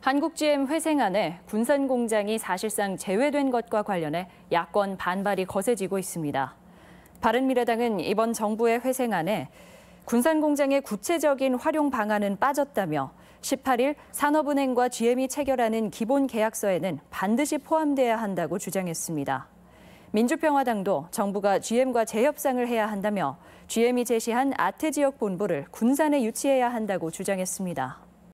한국GM 회생안에 군산 공장이 사실상 제외된 것과 관련해 야권 반발이 거세지고 있습니다. 바른미래당은 이번 정부의 회생안에 군산 공장의 구체적인 활용 방안은 빠졌다며 18일 산업은행과 GM이 체결하는 기본 계약서에는 반드시 포함돼야 한다고 주장했습니다. 민주평화당도 정부가 GM과 재협상을 해야 한다며 GM이 제시한 아태 지역 본부를 군산에 유치해야 한다고 주장했습니다.